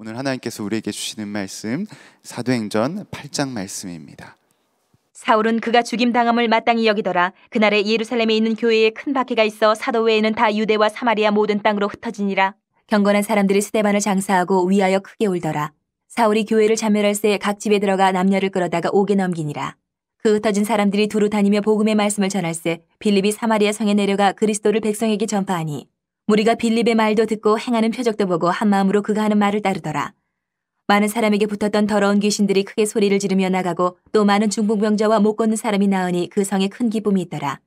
오늘 하나님께서 우리에게 주시는 말씀 사도행전 8장 말씀입니다. 사울은 그가 죽임당함을 마땅히 여기더라. 그날에 예루살렘에 있는 교회에 큰 박해가 있어 사도 외에는 다 유대와 사마리아 모든 땅으로 흩어지니라. 경건한 사람들이 스테반을 장사하고 위하여 크게 울더라. 사울이 교회를 자멸할 새 각 집에 들어가 남녀를 끌어다가 옥에 넘기니라. 그 흩어진 사람들이 두루 다니며 복음의 말씀을 전할 새 빌립이 사마리아 성에 내려가 그리스도를 백성에게 전파하니 무리가 빌립의 말도 듣고 행하는 표적도 보고 한마음으로 그가 하는 말을 따르더라. 많은 사람에게 붙었던 더러운 귀신들이 크게 소리를 지르며 나가고 또 많은 중풍병자와 못 걷는 사람이 나으니 그 성에 큰 기쁨이 있더라.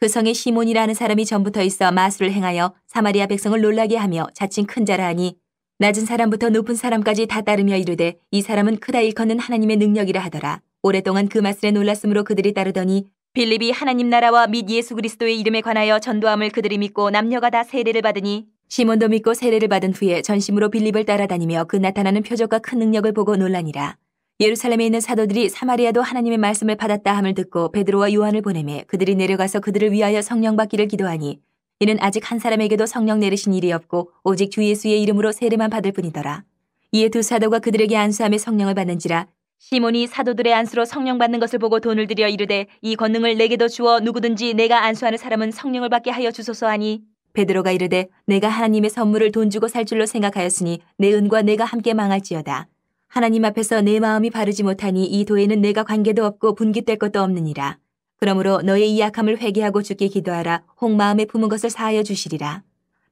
그 성에 시몬이라는 사람이 전부터 있어 마술을 행하여 사마리아 백성을 놀라게 하며 자칭 큰 자라 하니 낮은 사람부터 높은 사람까지 다 따르며 이르되 이 사람은 크다 일컫는 하나님의 능력이라 하더라. 오랫동안 그 마술에 놀랐으므로 그들이 따르더니 빌립이 하나님 나라와 및 예수 그리스도의 이름에 관하여 전도함을 그들이 믿고 남녀가 다 세례를 받으니 시몬도 믿고 세례를 받은 후에 전심으로 빌립을 따라다니며 그 나타나는 표적과 큰 능력을 보고 놀라니라. 예루살렘에 있는 사도들이 사마리아도 하나님의 말씀을 받았다 함을 듣고 베드로와 요한을 보내매 그들이 내려가서 그들을 위하여 성령 받기를 기도하니 이는 아직 한 사람에게도 성령 내리신 일이 없고 오직 주 예수의 이름으로 세례만 받을 뿐이더라. 이에 두 사도가 그들에게 안수함의 성령을 받는지라 시몬이 사도들의 안수로 성령 받는 것을 보고 돈을 들여 이르되 이 권능을 내게도 주어 누구든지 내가 안수하는 사람은 성령을 받게 하여 주소서하니 베드로가 이르되 내가 하나님의 선물을 돈 주고 살 줄로 생각하였으니 내 은과 내가 함께 망할지어다 하나님 앞에서 내 마음이 바르지 못하니 이 도에는 내가 관계도 없고 분깃될 것도 없느니라 그러므로 너의 이 약함을 회개하고 주께 기도하라 혹 마음에 품은 것을 사하여 주시리라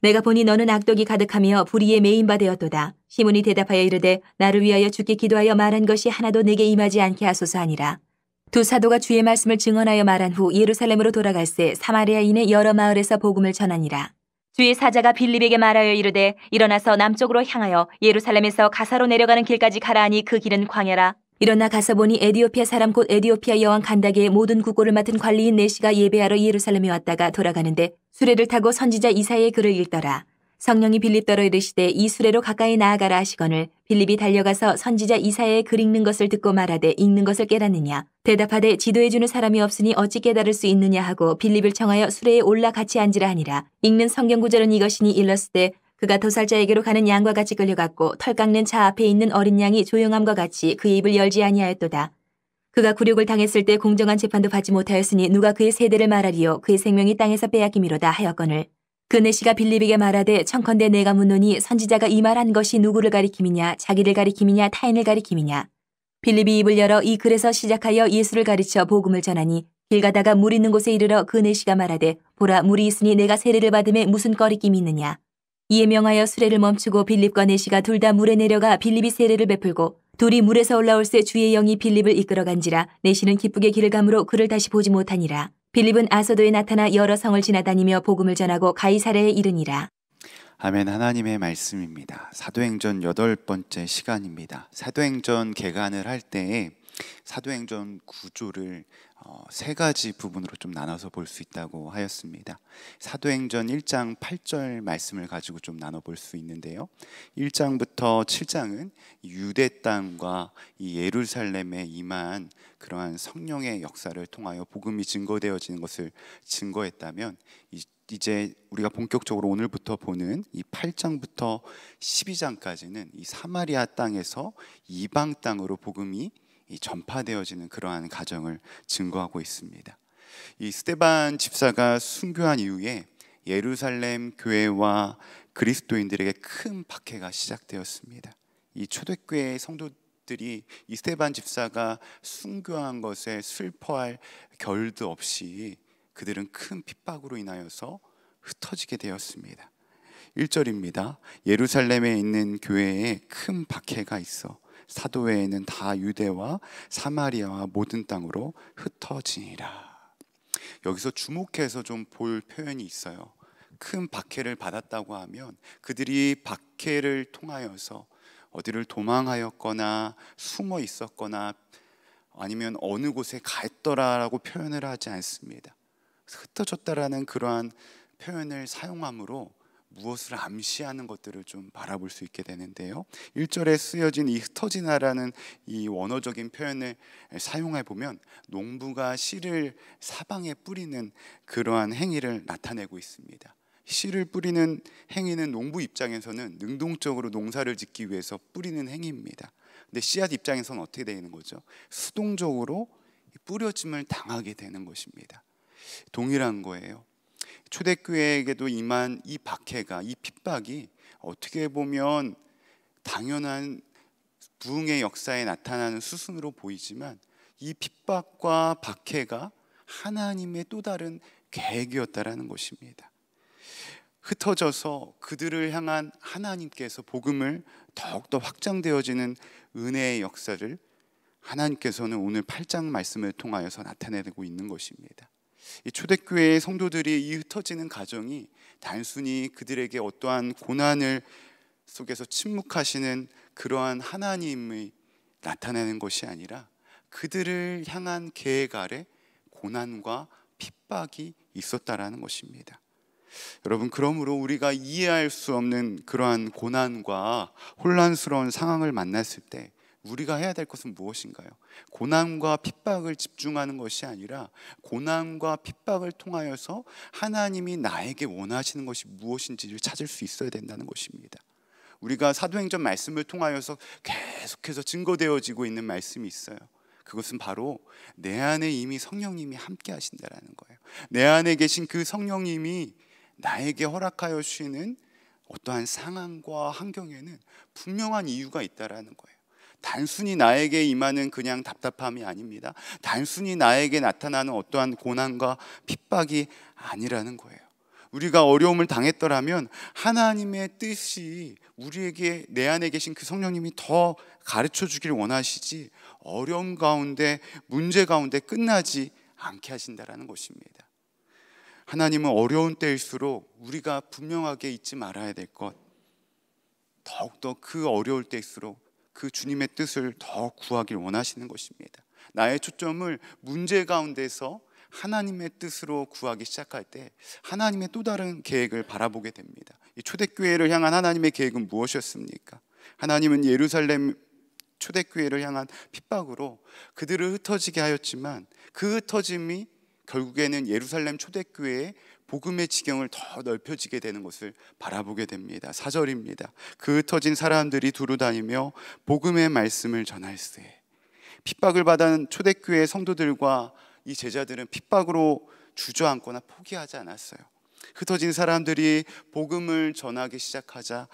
내가 보니 너는 악독이 가득하며 불의의메인바 되었도다. 시몬이 대답하여 이르되 나를 위하여 주께 기도하여 말한 것이 하나도 내게 임하지 않게 하소서 아니라두 사도가 주의 말씀을 증언하여 말한 후 예루살렘으로 돌아갈새 사마리아인의 여러 마을에서 복음을 전하니라. 주의 사자가 빌립에게 말하여 이르되 일어나서 남쪽으로 향하여 예루살렘에서 가사로 내려가는 길까지 가라하니 그 길은 광야라. 일어나 가서 보니 에디오피아 사람 곧 에디오피아 여왕 간다게의 모든 국고를 맡은 관리인 네시가 예배하러 예루살렘에 왔다가 돌아가는데 수레를 타고 선지자 이사의 글을 읽더라. 성령이 빌립 떨어 이르시되 이 수레로 가까이 나아가라 하시거늘 빌립이 달려가서 선지자 이사의 글 읽는 것을 듣고 말하되 읽는 것을 깨닫느냐 대답하되 지도해주는 사람이 없으니 어찌 깨달을 수 있느냐 하고 빌립을 청하여 수레에 올라 같이 앉으라 하니라 읽는 성경 구절은 이것이니 일렀을 때 그가 도살자에게로 가는 양과 같이 끌려갔고 털 깎는 차 앞에 있는 어린 양이 조용함과 같이 그 입을 열지 아니하였도다. 그가 굴욕을 당했을 때 공정한 재판도 받지 못하였으니 누가 그의 세대를 말하리요 그의 생명이 땅에서 빼앗기미로다 하였거늘. 그네시가 빌립에게 말하되 청컨대 내가 묻노니 선지자가 이 말한 것이 누구를 가리킴이냐 자기를 가리킴이냐 타인을 가리킴이냐. 빌립이 입을 열어 이 글에서 시작하여 예수를 가르쳐 복음을 전하니 길 가다가 물 있는 곳에 이르러 그네시가 말하되 보라 물이 있으니 내가 세례를 받음에 무슨 꺼리낌이 있느냐. 이에 명하여 수레를 멈추고 빌립과 내시가 둘 다 물에 내려가 빌립이 세례를 베풀고 둘이 물에서 올라올 새 주의 영이 빌립을 이끌어간지라 내시는 기쁘게 길을 감으로 그를 다시 보지 못하니라. 빌립은 아서도에 나타나 여러 성을 지나다니며 복음을 전하고 가이사레에 이르니라. 아멘 하나님의 말씀입니다. 사도행전 여덟 번째 시간입니다. 사도행전 개간을 할 때에 사도행전 구조를 어, 세 가지 부분으로 좀 나눠서 볼 수 있다고 하였습니다. 사도행전 1장 8절 말씀을 가지고 좀 나눠볼 수 있는데요. 1장부터 7장은 유대 땅과 이 예루살렘에 임한 그러한 성령의 역사를 통하여 복음이 증거되어지는 것을 증거했다면 이제 우리가 본격적으로 오늘부터 보는 이 8장부터 12장까지는 이 사마리아 땅에서 이방 땅으로 복음이 이 전파되어지는 그러한 가정을 증거하고 있습니다. 이 스테반 집사가 순교한 이후에 예루살렘 교회와 그리스도인들에게 큰 박해가 시작되었습니다. 이 초대교회 성도들이 이 스테반 집사가 순교한 것에 슬퍼할 결도 없이 그들은 큰 핍박으로 인하여서 흩어지게 되었습니다. 1절입니다. 예루살렘에 있는 교회에 큰 박해가 있어 사도회에는 다 유대와 사마리아와 모든 땅으로 흩어지니라. 여기서 주목해서 좀 볼 표현이 있어요. 큰 박해를 받았다고 하면 그들이 박해를 통하여서 어디를 도망하였거나 숨어 있었거나 아니면 어느 곳에 가 있더라라고 표현을 하지 않습니다. 흩어졌다라는 그러한 표현을 사용함으로 무엇을 암시하는 것들을 좀 바라볼 수 있게 되는데요. 1절에 쓰여진 이 흩어지나라는 이 원어적인 표현을 사용해 보면 농부가 씨를 사방에 뿌리는 그러한 행위를 나타내고 있습니다. 씨를 뿌리는 행위는 농부 입장에서는 능동적으로 농사를 짓기 위해서 뿌리는 행위입니다. 근데 씨앗 입장에서는 어떻게 되는 거죠? 수동적으로 뿌려짐을 당하게 되는 것입니다. 동일한 거예요. 초대교회에게도 임한 이 박해가 이 핍박이 어떻게 보면 당연한 부흥의 역사에 나타나는 수순으로 보이지만 이 핍박과 박해가 하나님의 또 다른 계획이었다라는 것입니다. 흩어져서 그들을 향한 하나님께서 복음을 더욱더 확장되어지는 은혜의 역사를 하나님께서는 오늘 8장 말씀을 통하여서 나타내고 있는 것입니다. 이 초대교회의 성도들이 이 흩어지는 가정이 단순히 그들에게 어떠한 고난을 속에서 침묵하시는 그러한 하나님의 나타내는 것이 아니라 그들을 향한 계획 아래 고난과 핍박이 있었다라는 것입니다. 여러분 그러므로 우리가 이해할 수 없는 그러한 고난과 혼란스러운 상황을 만났을 때 우리가 해야 될 것은 무엇인가요? 고난과 핍박을 집중하는 것이 아니라 고난과 핍박을 통하여서 하나님이 나에게 원하시는 것이 무엇인지를 찾을 수 있어야 된다는 것입니다. 우리가 사도행전 말씀을 통하여서 계속해서 증거되어지고 있는 말씀이 있어요. 그것은 바로 내 안에 이미 성령님이 함께 하신다라는 거예요. 내 안에 계신 그 성령님이 나에게 허락하여 주시는 어떠한 상황과 환경에는 분명한 이유가 있다라는 거예요. 단순히 나에게 임하는 그냥 답답함이 아닙니다. 단순히 나에게 나타나는 어떠한 고난과 핍박이 아니라는 거예요. 우리가 어려움을 당했더라면 하나님의 뜻이 우리에게 내 안에 계신 그 성령님이 더 가르쳐 주길 원하시지 어려움 가운데 문제 가운데 끝나지 않게 하신다라는 것입니다. 하나님은 어려운 때일수록 우리가 분명하게 잊지 말아야 될 것, 더욱더 그 어려울 때일수록 그 주님의 뜻을 더 구하길 원하시는 것입니다. 나의 초점을 문제 가운데서 하나님의 뜻으로 구하기 시작할 때 하나님의 또 다른 계획을 바라보게 됩니다. 이 초대교회를 향한 하나님의 계획은 무엇이었습니까? 하나님은 예루살렘 초대교회를 향한 핍박으로 그들을 흩어지게 하였지만 그 흩어짐이 결국에는 예루살렘 초대교회의 복음의 지경을 더 넓혀지게 되는 것을 바라보게 됩니다. 사절입니다. 그흩진 사람들이 두루 다니며 복음의 말씀을 전할세. 핍박을 받은 초대교회 성도들과 이 제자들은 핍박으로 주저앉거나 포기하지 않았어요. 흩어진 그 사람들이 복음을 전하기 시작하자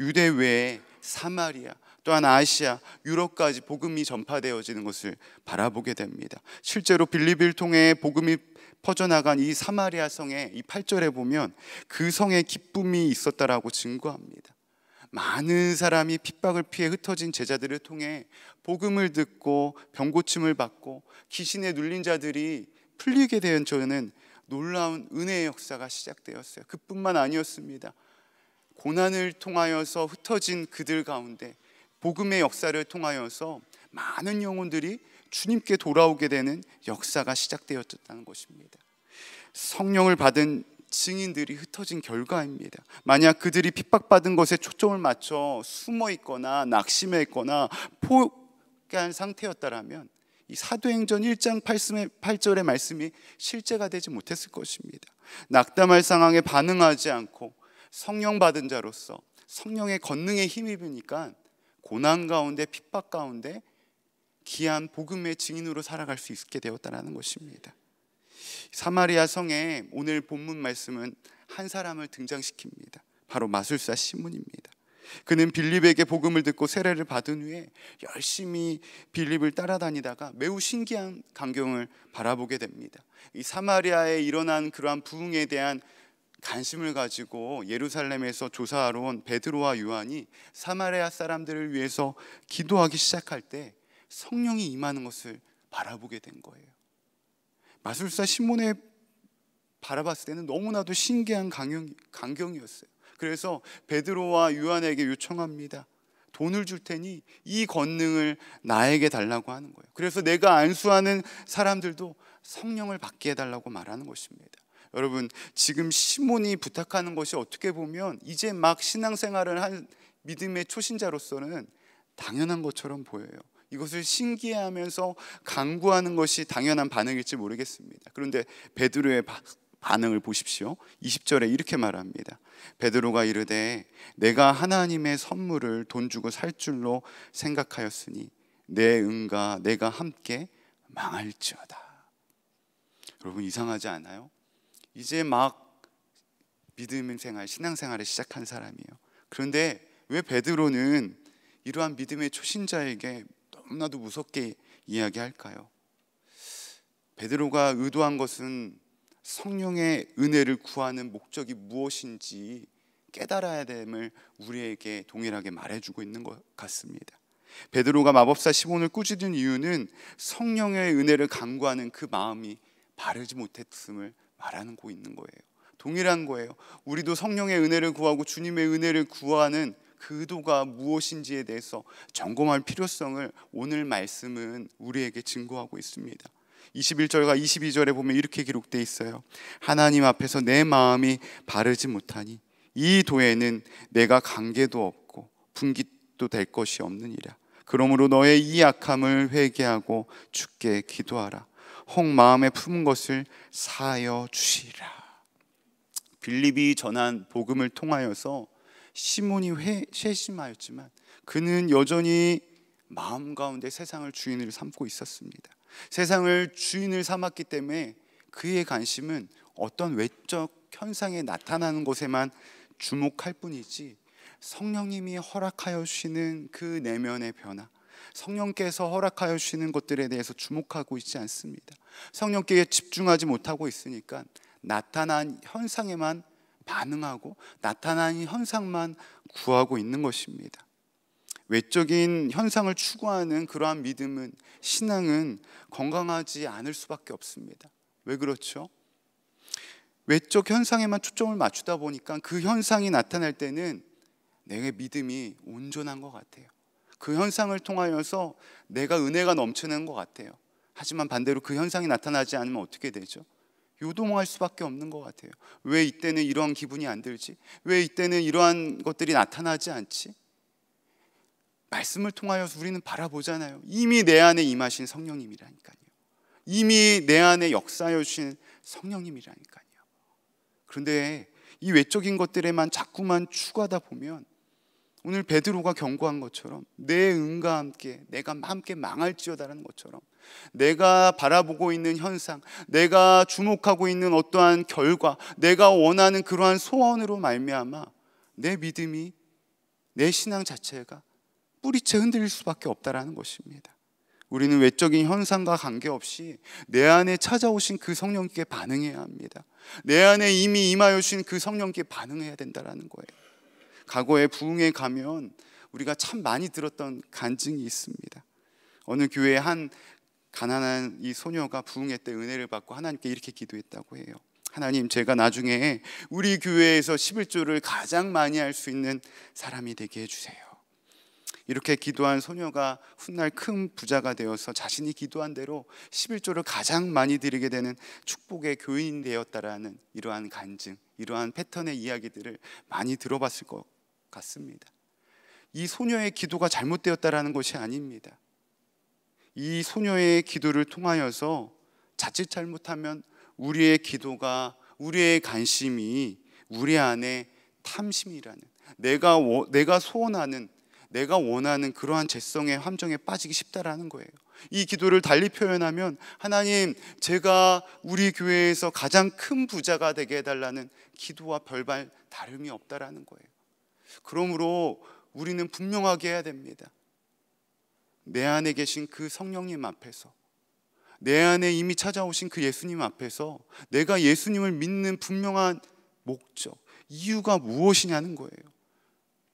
유대 외에 사마리아 또한 아시아, 유럽까지 복음이 전파되어지는 것을 바라보게 됩니다. 실제로 빌립을 통해 복음이 퍼져나간 이 사마리아 성에 이 8절에 보면 그 성에 기쁨이 있었다라고 증거합니다. 많은 사람이 핍박을 피해 흩어진 제자들을 통해 복음을 듣고 병고침을 받고 귀신에 눌린 자들이 풀리게 된 저는 놀라운 은혜의 역사가 시작되었어요. 그뿐만 아니었습니다. 고난을 통하여서 흩어진 그들 가운데 복음의 역사를 통하여서 많은 영혼들이 주님께 돌아오게 되는 역사가 시작되었다는 것입니다. 성령을 받은 증인들이 흩어진 결과입니다. 만약 그들이 핍박받은 것에 초점을 맞춰 숨어 있거나 낙심해 있거나 포기한 상태였다면이 사도행전 1장 8절의 말씀이 실제가 되지 못했을 것입니다. 낙담할 상황에 반응하지 않고 성령 받은 자로서 성령의 권능에 힘입으니까 고난 가운데 핍박 가운데 귀한 복음의 증인으로 살아갈 수 있게 되었다는 것입니다. 사마리아 성에 오늘 본문 말씀은 한 사람을 등장시킵니다. 바로 마술사 시몬입니다. 그는 빌립에게 복음을 듣고 세례를 받은 후에 열심히 빌립을 따라다니다가 매우 신기한 광경을 바라보게 됩니다. 이 사마리아에 일어난 그러한 부흥에 대한 관심을 가지고 예루살렘에서 조사하러 온 베드로와 요한이 사마리아 사람들을 위해서 기도하기 시작할 때 성령이 임하는 것을 바라보게 된 거예요. 마술사 시몬의 바라봤을 때는 너무나도 신기한 강경, 강경이었어요. 그래서 베드로와 요한에게 요청합니다. 돈을 줄 테니 이 권능을 나에게 달라고 하는 거예요. 그래서 내가 안수하는 사람들도 성령을 받게 해달라고 말하는 것입니다. 여러분, 지금 시몬이 부탁하는 것이 어떻게 보면 이제 막 신앙생활을 한 믿음의 초신자로서는 당연한 것처럼 보여요. 이것을 신기해하면서 강구하는 것이 당연한 반응일지 모르겠습니다. 그런데 베드로의 반응을 보십시오. 20절에 이렇게 말합니다. 베드로가 이르되 내가 하나님의 선물을 돈 주고 살 줄로 생각하였으니 내 은과 내가 함께 망할지어다. 여러분 이상하지 않아요? 이제 막 믿음 생활, 신앙 생활을 시작한 사람이에요. 그런데 왜 베드로는 이러한 믿음의 초신자에게 너무나도 무섭게 이야기할까요? 베드로가 의도한 것은 성령의 은혜를 구하는 목적이 무엇인지 깨달아야 됨을 우리에게 동일하게 말해주고 있는 것 같습니다. 베드로가 마법사 시몬을 꾸짖은 이유는 성령의 은혜를 강구하는 그 마음이 바르지 못했음을 말하는 고 있는 거예요. 동일한 거예요. 우리도 성령의 은혜를 구하고 주님의 은혜를 구하는 그 도가 무엇인지에 대해서 점검할 필요성을 오늘 말씀은 우리에게 증거하고 있습니다. 21절과 22절에 보면 이렇게 기록되 있어요. 하나님 앞에서 내 마음이 바르지 못하니 이 도에는 내가 관계도 없고 분깃도 될 것이 없느니라. 그러므로 너의 이 약함을 회개하고 주께 기도하라. 혹 마음에 품은 것을 사여 주시라. 빌립이 전한 복음을 통하여서 시몬이 회, 쇄심하였지만 그는 여전히 마음 가운데 세상을 주인을 삼고 있었습니다. 세상을 주인을 삼았기 때문에 그의 관심은 어떤 외적 현상에 나타나는 것에만 주목할 뿐이지 성령님이 허락하여 주시는 그 내면의 변화, 성령께서 허락하여 주시는 것들에 대해서 주목하고 있지 않습니다. 성령께 집중하지 못하고 있으니까 나타난 현상에만 반응하고 나타나는 현상만 구하고 있는 것입니다. 외적인 현상을 추구하는 그러한 믿음은 신앙은 건강하지 않을 수밖에 없습니다. 왜 그렇죠? 외적 현상에만 초점을 맞추다 보니까 그 현상이 나타날 때는 내 믿음이 온전한 것 같아요. 그 현상을 통하여서 내가 은혜가 넘치는 것 같아요. 하지만 반대로 그 현상이 나타나지 않으면 어떻게 되죠? 요동할 수밖에 없는 것 같아요. 왜 이때는 이러한 기분이 안 들지? 왜 이때는 이러한 것들이 나타나지 않지? 말씀을 통하여 우리는 바라보잖아요. 이미 내 안에 임하신 성령님이라니까요. 이미 내 안에 역사여 주신 성령님이라니까요. 그런데 이 외적인 것들에만 자꾸만 추가다 보면 오늘 베드로가 경고한 것처럼 내 은과 함께 내가 함께 망할지어다라는 것처럼 내가 바라보고 있는 현상, 내가 주목하고 있는 어떠한 결과, 내가 원하는 그러한 소원으로 말미암아 내 믿음이 내 신앙 자체가 뿌리채 흔들릴 수밖에 없다라는 것입니다. 우리는 외적인 현상과 관계없이 내 안에 찾아오신 그 성령께 반응해야 합니다. 내 안에 이미 임하여 주신 그 성령께 반응해야 된다라는 거예요. 과거에 부흥에 가면 우리가 참 많이 들었던 간증이 있습니다. 어느 교회 한 가난한 이 소녀가 부흥회 때 은혜를 받고 하나님께 이렇게 기도했다고 해요. 하나님 제가 나중에 우리 교회에서 11조를 가장 많이 할 수 있는 사람이 되게 해주세요. 이렇게 기도한 소녀가 훗날 큰 부자가 되어서 자신이 기도한 대로 11조를 가장 많이 드리게 되는 축복의 교인 되었다라는 이러한 간증, 이러한 패턴의 이야기들을 많이 들어봤을 것 같습니다. 이 소녀의 기도가 잘못되었다라는 것이 아닙니다. 이 소녀의 기도를 통하여서 자칫 잘못하면 우리의 기도가 우리의 관심이 우리 안에 탐심이라는 내가 워, 내가 소원하는 내가 원하는 그러한 죄성의 함정에 빠지기 쉽다라는 거예요. 이 기도를 달리 표현하면 하나님 제가 우리 교회에서 가장 큰 부자가 되게 해달라는 기도와 별반 다름이 없다라는 거예요. 그러므로 우리는 분명하게 해야 됩니다. 내 안에 계신 그 성령님 앞에서 내 안에 이미 찾아오신 그 예수님 앞에서 내가 예수님을 믿는 분명한 목적, 이유가 무엇이냐는 거예요.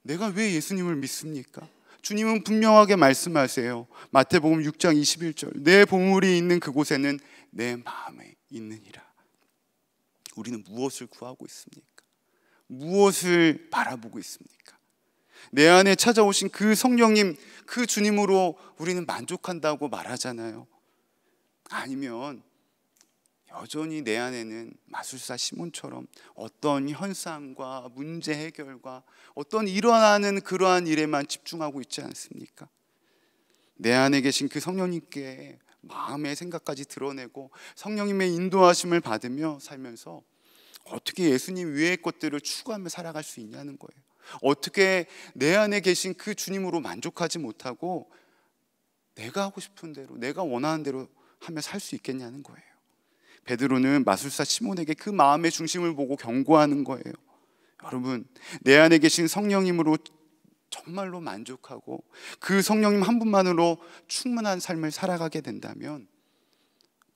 내가 왜 예수님을 믿습니까? 주님은 분명하게 말씀하세요. 마태복음 6장 21절. 내 보물이 있는 그곳에는 내 마음에 있느니라. 우리는 무엇을 구하고 있습니까? 무엇을 바라보고 있습니까? 내 안에 찾아오신 그 성령님, 그 주님으로 우리는 만족한다고 말하잖아요. 아니면 여전히 내 안에는 마술사 시몬처럼 어떤 현상과 문제 해결과 어떤 일어나는 그러한 일에만 집중하고 있지 않습니까? 내 안에 계신 그 성령님께 마음의 생각까지 드러내고 성령님의 인도하심을 받으며 살면서 어떻게 예수님 위의 것들을 추구하며 살아갈 수 있냐는 거예요. 어떻게 내 안에 계신 그 주님으로 만족하지 못하고 내가 하고 싶은 대로 내가 원하는 대로 하며 살 수 있겠냐는 거예요. 베드로는 마술사 시몬에게 그 마음의 중심을 보고 경고하는 거예요. 여러분, 내 안에 계신 성령님으로 정말로 만족하고 그 성령님 한 분만으로 충분한 삶을 살아가게 된다면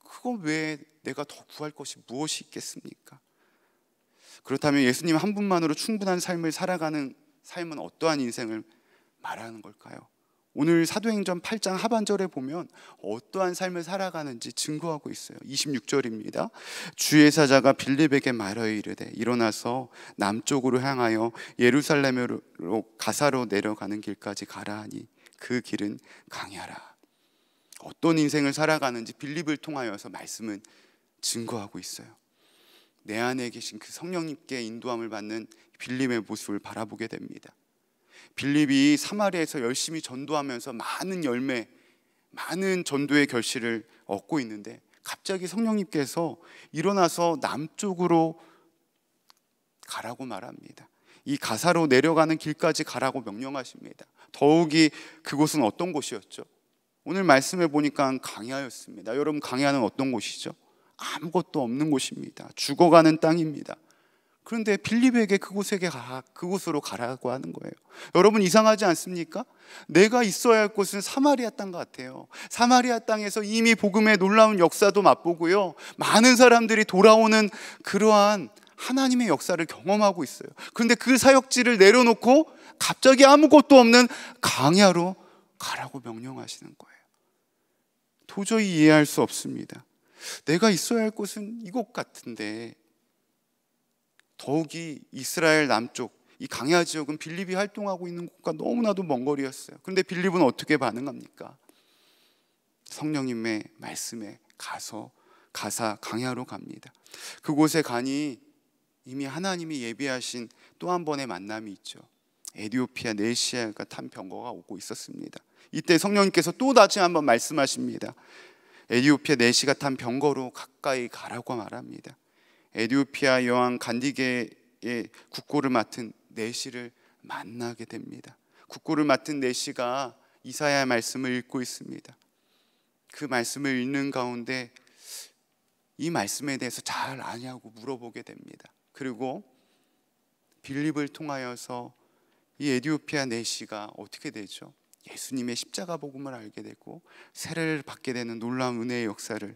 그거 외에 내가 더 구할 것이 무엇이 있겠습니까? 그렇다면 예수님 한 분만으로 충분한 삶을 살아가는 삶은 어떠한 인생을 말하는 걸까요? 오늘 사도행전 8장 하반절에 보면 어떠한 삶을 살아가는지 증거하고 있어요. 26절입니다. 주의 사자가 빌립에게 말하여 이르되 일어나서 남쪽으로 향하여 예루살렘으로 가사로 내려가는 길까지 가라 하니 그 길은 강야라. 어떤 인생을 살아가는지 빌립을 통하여서 말씀은 증거하고 있어요. 내 안에 계신 그 성령님께 인도함을 받는 빌립의 모습을 바라보게 됩니다. 빌립이 사마리에서 열심히 전도하면서 많은 열매, 많은 전도의 결실을 얻고 있는데 갑자기 성령님께서 일어나서 남쪽으로 가라고 말합니다. 이 가사로 내려가는 길까지 가라고 명령하십니다. 더욱이 그곳은 어떤 곳이었죠? 오늘 말씀해 보니까 강야였습니다. 여러분 강야는 어떤 곳이죠? 아무것도 없는 곳입니다. 죽어가는 땅입니다. 그런데 빌립에게 그곳에 가, 그곳으로 가라고 하는 거예요. 여러분 이상하지 않습니까? 내가 있어야 할 곳은 사마리아 땅 같아요. 사마리아 땅에서 이미 복음의 놀라운 역사도 맛보고요. 많은 사람들이 돌아오는 그러한 하나님의 역사를 경험하고 있어요. 그런데 그 사역지를 내려놓고 갑자기 아무것도 없는 강야로 가라고 명령하시는 거예요. 도저히 이해할 수 없습니다. 내가 있어야 할 곳은 이곳 같은데 더욱이 이스라엘 남쪽 이 강야 지역은 빌립이 활동하고 있는 곳과 너무나도 먼 거리였어요. 그런데 빌립은 어떻게 반응합니까? 성령님의 말씀에 가서 가사 강야로 갑니다. 그곳에 가니 이미 하나님이 예비하신 또 한 번의 만남이 있죠. 에디오피아 네시아가 탄 병거가 오고 있었습니다. 이때 성령님께서 또 다시 한번 말씀하십니다. 에디오피아 내시가 탄 병거로 가까이 가라고 말합니다. 에디오피아 여왕 간디게의 국고를 맡은 내시를 만나게 됩니다. 국고를 맡은 내시가 이사야의 말씀을 읽고 있습니다. 그 말씀을 읽는 가운데 이 말씀에 대해서 잘 아냐고 물어보게 됩니다. 그리고 빌립을 통하여서 이 에디오피아 내시가 어떻게 되죠? 예수님의 십자가 복음을 알게 되고 세례를 받게 되는 놀라운 은혜의 역사를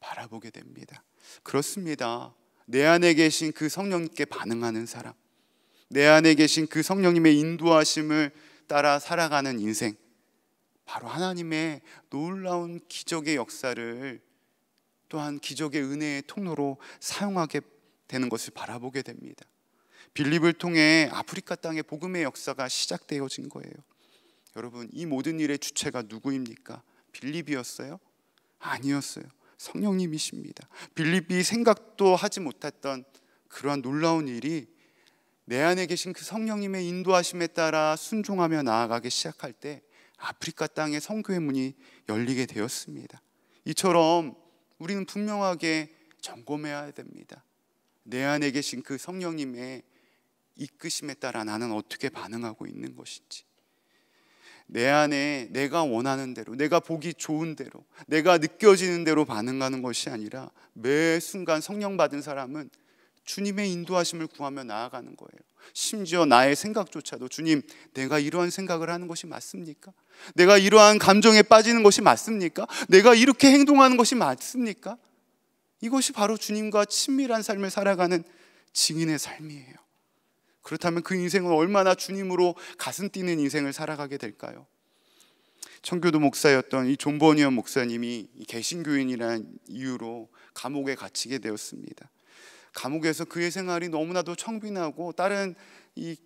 바라보게 됩니다. 그렇습니다. 내 안에 계신 그성령께 반응하는 사람, 내 안에 계신 그 성령님의 인도하심을 따라 살아가는 인생, 바로 하나님의 놀라운 기적의 역사를 또한 기적의 은혜의 통로로 사용하게 되는 것을 바라보게 됩니다. 빌립을 통해 아프리카 땅의 복음의 역사가 시작되어진 거예요. 여러분 이 모든 일의 주체가 누구입니까? 빌립이었어요? 아니었어요. 성령님이십니다. 빌립이 생각도 하지 못했던 그러한 놀라운 일이 내 안에 계신 그 성령님의 인도하심에 따라 순종하며 나아가기 시작할 때 아프리카 땅의 성교의 문이 열리게 되었습니다. 이처럼 우리는 분명하게 점검해야 됩니다. 내 안에 계신 그 성령님의 이끄심에 따라 나는 어떻게 반응하고 있는 것인지. 내 안에 내가 원하는 대로, 내가 보기 좋은 대로, 내가 느껴지는 대로 반응하는 것이 아니라 매 순간 성령 받은 사람은 주님의 인도하심을 구하며 나아가는 거예요. 심지어 나의 생각조차도 주님, 내가 이러한 생각을 하는 것이 맞습니까? 내가 이러한 감정에 빠지는 것이 맞습니까? 내가 이렇게 행동하는 것이 맞습니까? 이것이 바로 주님과 친밀한 삶을 살아가는 증인의 삶이에요. 그렇다면 그 인생은 얼마나 주님으로 가슴 뛰는 인생을 살아가게 될까요? 청교도 목사였던 이 존버니언 목사님이 개신교인이라는 이유로 감옥에 갇히게 되었습니다. 감옥에서 그의 생활이 너무나도 청빈하고 다른 이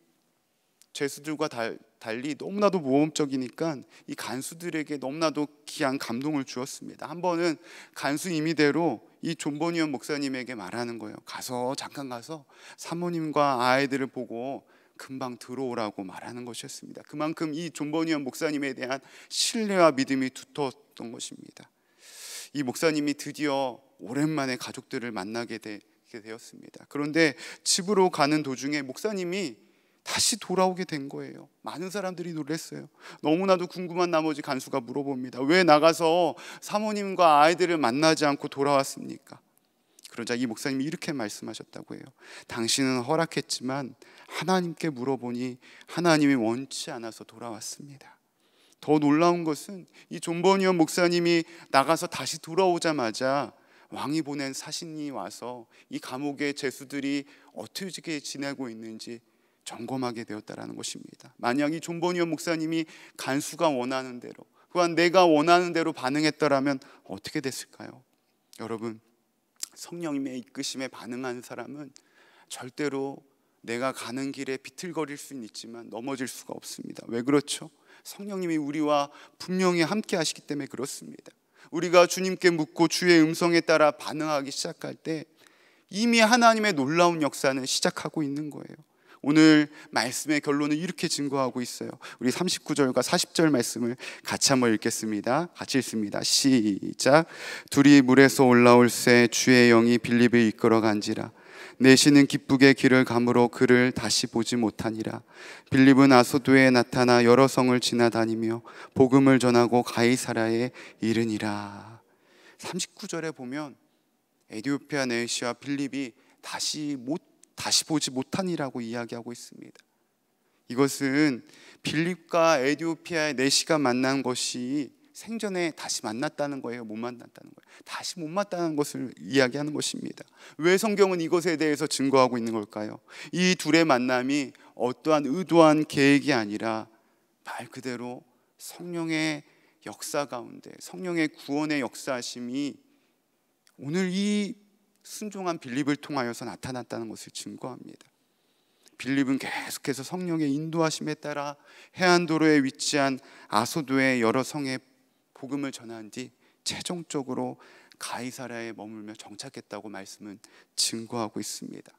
죄수들과 달, 달리 너무나도 모험적이니까 이 간수들에게 너무나도 귀한 감동을 주었습니다. 한 번은 간수 임의대로 이 존버니언 목사님에게 말하는 거예요. 가서 잠깐 가서 사모님과 아이들을 보고 금방 들어오라고 말하는 것이었습니다. 그만큼 이 존버니언 목사님에 대한 신뢰와 믿음이 두터웠던 것입니다. 이 목사님이 드디어 오랜만에 가족들을 만나게 되었습니다. 그런데 집으로 가는 도중에 목사님이 다시 돌아오게 된 거예요. 많은 사람들이 놀랐어요. 너무나도 궁금한 나머지 간수가 물어봅니다. 왜 나가서 사모님과 아이들을 만나지 않고 돌아왔습니까? 그러자 이 목사님이 이렇게 말씀하셨다고 해요. 당신은 허락했지만 하나님께 물어보니 하나님이 원치 않아서 돌아왔습니다. 더 놀라운 것은 이 존버니언 목사님이 나가서 다시 돌아오자마자 왕이 보낸 사신이 와서 이 감옥의 죄수들이 어떻게 지내고 있는지 점검하게 되었다라는 것입니다. 만약 이 존보니언 목사님이 간수가 원하는 대로 또한 내가 원하는 대로 반응했더라면 어떻게 됐을까요? 여러분 성령님의 이끄심에 반응하는 사람은 절대로 내가 가는 길에 비틀거릴 수는 있지만 넘어질 수가 없습니다. 왜 그렇죠? 성령님이 우리와 분명히 함께 하시기 때문에 그렇습니다. 우리가 주님께 묻고 주의 음성에 따라 반응하기 시작할 때 이미 하나님의 놀라운 역사는 시작하고 있는 거예요. 오늘 말씀의 결론은 이렇게 증거하고 있어요. 우리 39절과 40절 말씀을 같이 한번 읽겠습니다. 같이 읽습니다. 시작. 둘이 물에서 올라올새 주의 영이 빌립을 이끌어 간지라. 내시는 기쁘게 길을 감으로 그를 다시 보지 못하니라. 빌립은 아소도에 나타나 여러 성을 지나다니며 복음을 전하고 가이사라에 이르니라. 39절에 보면 에디오피아 네시와 빌립이 다시 못 다시 보지 못하니라고 이야기하고 있습니다. 이것은 빌립과 에디오피아의 내시가 네 만난 것이 생전에 다시 만났다는 거예요. 못 만났다는 거예요. 다시 못 만났다는 것을 이야기하는 것입니다. 왜 성경은 이것에 대해서 증거하고 있는 걸까요? 이 둘의 만남이 어떠한 의도한 계획이 아니라 말 그대로 성령의 역사 가운데 성령의 구원의 역사심이 오늘 이 순종한 빌립을 통하여서 나타났다는 것을 증거합니다. 빌립은 계속해서 성령의 인도하심에 따라 해안도로에 위치한 아소도의 여러 성에 복음을 전한 뒤 최종적으로 가이사라에 머물며 정착했다고 말씀은 증거하고 있습니다.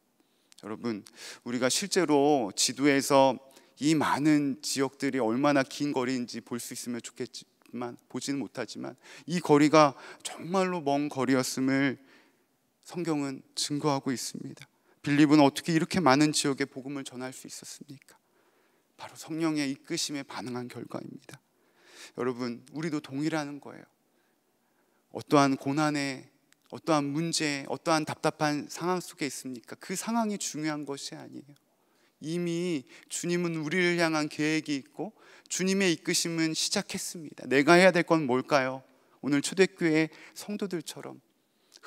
여러분, 우리가 실제로 지도에서 이 많은 지역들이 얼마나 긴 거리인지 볼 수 있으면 좋겠지만 보지는 못하지만 이 거리가 정말로 먼 거리였음을 성경은 증거하고 있습니다. 빌립은 어떻게 이렇게 많은 지역에 복음을 전할 수 있었습니까? 바로 성령의 이끄심에 반응한 결과입니다. 여러분, 우리도 동일하는 거예요. 어떠한 고난에, 어떠한 문제, 어떠한 답답한 상황 속에 있습니까? 그 상황이 중요한 것이 아니에요. 이미 주님은 우리를 향한 계획이 있고 주님의 이끄심은 시작했습니다. 내가 해야 될 건 뭘까요? 오늘 초대교회 성도들처럼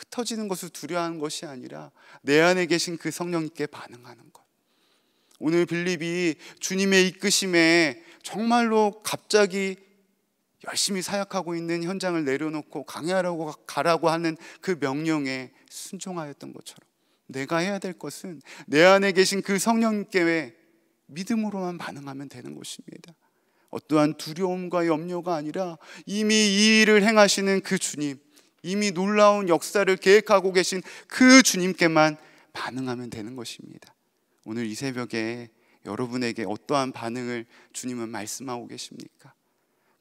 흩어지는 것을 두려워하는 것이 아니라 내 안에 계신 그 성령님께 반응하는 것. 오늘 빌립이 주님의 이끄심에 정말로 갑자기 열심히 사역하고 있는 현장을 내려놓고 강해하라고 가라고 하는 그 명령에 순종하였던 것처럼 내가 해야 될 것은 내 안에 계신 그성령께 믿음으로만 반응하면 되는 것입니다. 어떠한 두려움과 염려가 아니라 이미 이 일을 행하시는 그 주님 이미 놀라운 역사를 계획하고 계신 그 주님께만 반응하면 되는 것입니다. 오늘 이 새벽에 여러분에게 어떠한 반응을 주님은 말씀하고 계십니까?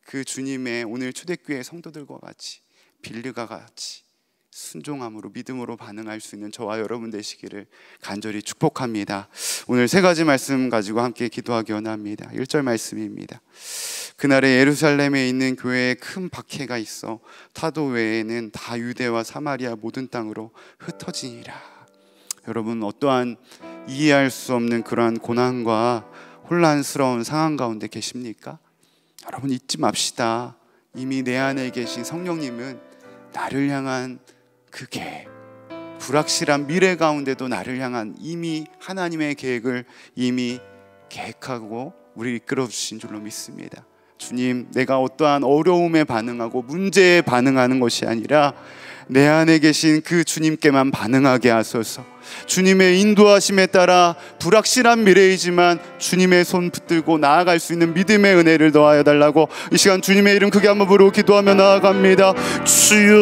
그 주님의 오늘 초대교회 성도들과 같이 빌르가 같이 순종함으로 믿음으로 반응할 수 있는 저와 여러분 되시기를 간절히 축복합니다. 오늘 세 가지 말씀 가지고 함께 기도하기 원합니다. 1절 말씀입니다. 그날에 예루살렘에 있는 교회에 큰 박해가 있어 타도 외에는 다 유대와 사마리아 모든 땅으로 흩어지니라. 여러분 어떠한 이해할 수 없는 그러한 고난과 혼란스러운 상황 가운데 계십니까? 여러분 잊지 맙시다. 이미 내 안에 계신 성령님은 나를 향한 그게 불확실한 미래 가운데도 나를 향한 이미 하나님의 계획을 이미 계획하고 우리 이끌어 주신 줄로 믿습니다. 주님, 내가 어떠한 어려움에 반응하고 문제에 반응하는 것이 아니라 내 안에 계신 그 주님께만 반응하게 하소서. 주님의 인도하심에 따라 불확실한 미래이지만 주님의 손 붙들고 나아갈 수 있는 믿음의 은혜를 더하여 달라고 이 시간 주님의 이름 크게 한 번 부르고 기도하며 나아갑니다. 주여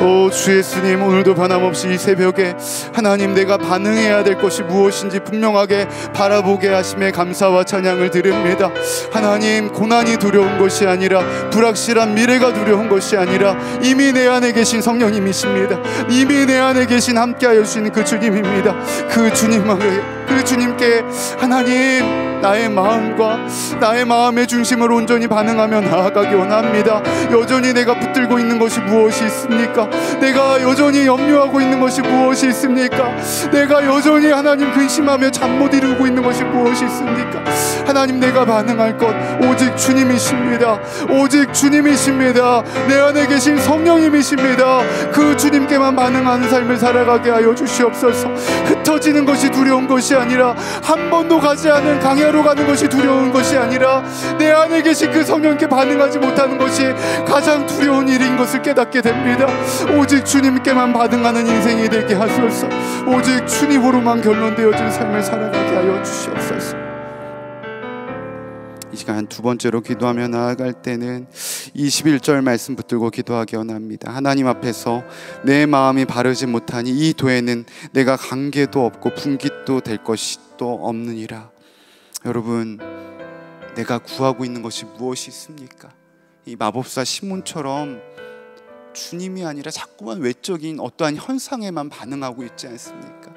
오 주 예수님 오늘도 변함없이 이 새벽에 하나님 내가 반응해야 될 것이 무엇인지 분명하게 바라보게 하심에 감사와 찬양을 드립니다. 하나님 고난이 두려운 것이 아니라 불확실한 미래가 두려운 것이 아니라 이미 내 안에 계신 성령님이십니다. 이미 내 안에 계신 함께하여 주시는 그 주님입니다. 그 주님만을 그 주님께 하나님 나의 마음과 나의 마음의 중심을 온전히 반응하며 나아가기 원합니다. 여전히 내가 붙들고 있는 것이 무엇이 있습니까? 내가 여전히 염려하고 있는 것이 무엇이 있습니까? 내가 여전히 하나님 근심하며 잠 못 이루고 있는 것이 무엇이 있습니까? 하나님 내가 반응할 것 오직 주님이십니다. 오직 주님이십니다. 내 안에 계신 성령님이십니다. 그 주님께만 반응하는 삶을 살아가게 하여 주시옵소서. 그 흩어지는 것이 두려운 것이 아니라 한 번도 가지 않은 강야로 가는 것이 두려운 것이 아니라 내 안에 계신 그 성령께 반응하지 못하는 것이 가장 두려운 일인 것을 깨닫게 됩니다. 오직 주님께만 반응하는 인생이 되게 하소서. 오직 주님으로만 결론되어진 삶을 살아가게 하여 주시옵소서. 이 시간 두 번째로 기도하며 나아갈 때는 21절 말씀 붙들고 기도하기 원합니다. 하나님 앞에서 내 마음이 바르지 못하니 이 도에는 내가 관계도 없고 분깃도 될 것이 또 없느니라. 여러분, 내가 구하고 있는 것이 무엇이 있습니까? 이 마법사 신문처럼 주님이 아니라 자꾸만 외적인 어떠한 현상에만 반응하고 있지 않습니까?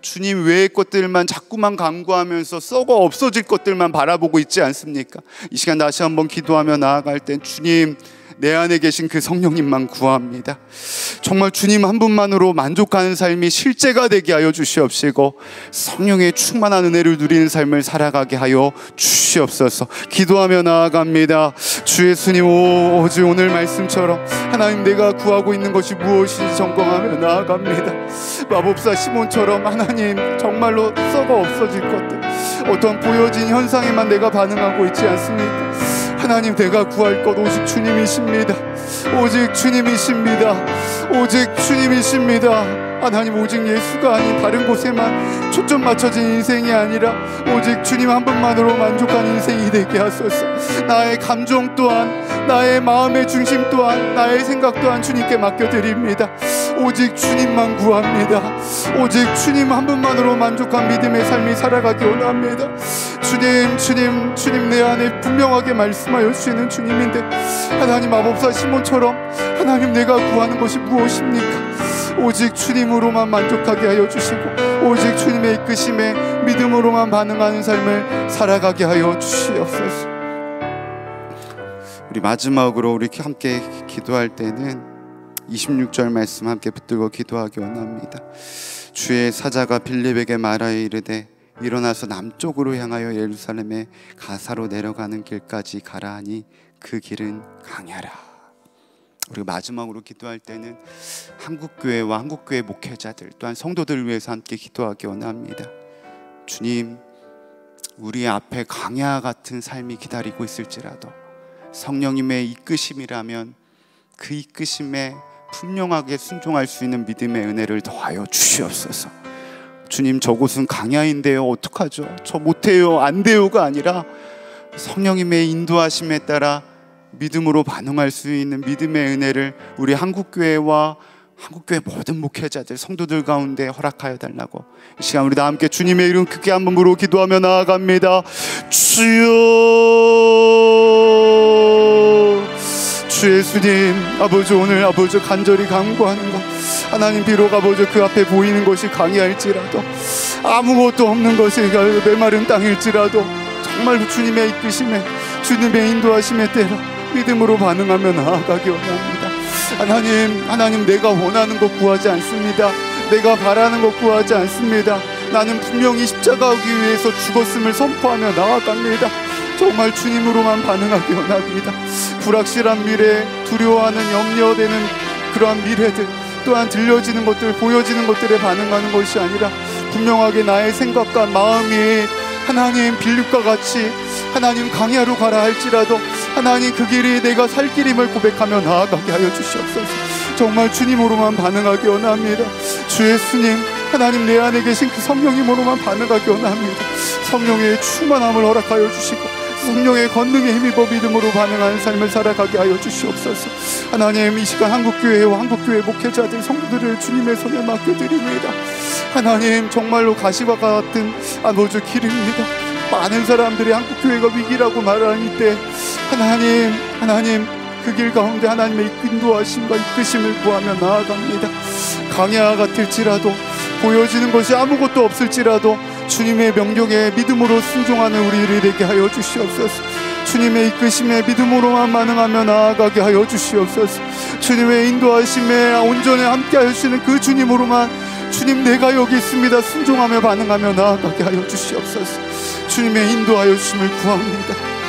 주님 외의 것들만 자꾸만 강구하면서 썩어 없어질 것들만 바라보고 있지 않습니까? 이 시간 다시 한번 기도하며 나아갈 땐 주님 내 안에 계신 그 성령님만 구합니다. 정말 주님 한 분만으로 만족하는 삶이 실제가 되게 하여 주시옵시고 성령의 충만한 은혜를 누리는 삶을 살아가게 하여 주시옵소서. 기도하며 나아갑니다. 주 예수님 오주 오늘 말씀처럼 하나님 내가 구하고 있는 것이 무엇인지 점검하며 나아갑니다. 마법사 시몬처럼 하나님 정말로 썩어 없어질 것들 어떤 보여진 현상에만 내가 반응하고 있지 않습니까? 하나님 내가 구할 것 오직 주님이십니다. 오직 주님이십니다. 오직 주님이십니다. 하나님 오직 예수가 아닌 다른 곳에만 초점 맞춰진 인생이 아니라 오직 주님 한 분만으로 만족한 인생이 되게 하소서 나의 감정 또한 나의 마음의 중심 또한 나의 생각 또한 주님께 맡겨드립니다 오직 주님만 구합니다. 오직 주님 한 분만으로 만족한 믿음의 삶이 살아가기 원합니다. 주님, 주님, 주님 내 안에 분명하게 말씀하여 주시는 주님인데 하나님 마법사 시몬처럼 하나님 내가 구하는 것이 무엇입니까? 오직 주님으로만 만족하게 하여 주시고 오직 주님의 이끄심에 믿음으로만 반응하는 삶을 살아가게 하여 주시옵소서. 우리 마지막으로 우리 함께 기도할 때는 26절 말씀 함께 붙들고 기도하기 원합니다. 주의 사자가 빌립에게 말하여 이르되 일어나서 남쪽으로 향하여 예루살렘의 가사로 내려가는 길까지 가라 하니 그 길은 강하라. 우리 마지막으로 기도할 때는 한국교회와 한국교회 목회자들 또한 성도들 위해서 함께 기도하기 원합니다. 주님, 우리 앞에 강야 같은 삶이 기다리고 있을지라도 성령님의 이끄심이라면 그 이끄심에 분명하게 순종할 수 있는 믿음의 은혜를 더하여 주시옵소서. 주님 저곳은 강야인데요. 어떡하죠? 저 못해요. 안 돼요가 아니라 성령님의 인도하심에 따라 믿음으로 반응할 수 있는 믿음의 은혜를 우리 한국교회와 한국교회 모든 목회자들 성도들 가운데 허락하여 달라고 이 시간 우리 다 함께 주님의 이름 크게 한번 부르고 기도하며 나아갑니다 주여 주 예수님 아버지 오늘 아버지 간절히 간구하는 것 하나님 비록 아버지 그 앞에 보이는 것이 강이할지라도 아무것도 없는 것이 메마른 땅일지라도 정말 주님의 이끄심에 주님의 인도하심에 따라 믿음으로 반응하며 나아가기 원합니다 하나님 하나님 내가 원하는 것 구하지 않습니다 내가 바라는 것 구하지 않습니다 나는 분명히 십자가 오기 위해서 죽었음을 선포하며 나아갑니다 정말 주님으로만 반응하기 원합니다. 불확실한 미래, 두려워하는 염려되는 그러한 미래들, 또한 들려지는 것들, 보여지는 것들에 반응하는 것이 아니라 분명하게 나의 생각과 마음이 하나님 빌립과 같이 하나님 강야로 가라 할지라도 하나님 그 길이 내가 살 길임을 고백하며 나아가게 하여 주시옵소서. 정말 주님으로만 반응하기 원합니다. 주의 스님, 하나님 내 안에 계신 그 성령님으로만 반응하기 원합니다. 성령의 충만함을 허락하여 주시고 성령의 권능의 힘입어 믿음으로 반응하는 삶을 살아가게 하여 주시옵소서. 하나님 이 시간 한국교회와 한국교회 목회자들 성도들을 주님의 손에 맡겨드립니다. 하나님 정말로 가시와 같은 아노주 길입니다. 많은 사람들이 한국교회가 위기라고 말하는 이때 하나님 하나님 그 길 가운데 하나님의 인도하심과 이끄심을 구하며 나아갑니다. 강야 같을지라도 보여지는 것이 아무것도 없을지라도 주님의 명령에 믿음으로 순종하는 우리를 되게 하여 주시옵소서. 주님의 이끄심에 믿음으로만 반응하며 나아가게 하여 주시옵소서. 주님의 인도하심에 온전히 함께 하시는 그 주님으로만 주님 내가 여기 있습니다. 순종하며 반응하며 나아가게 하여 주시옵소서. 주님의 인도하여 주심을 구합니다.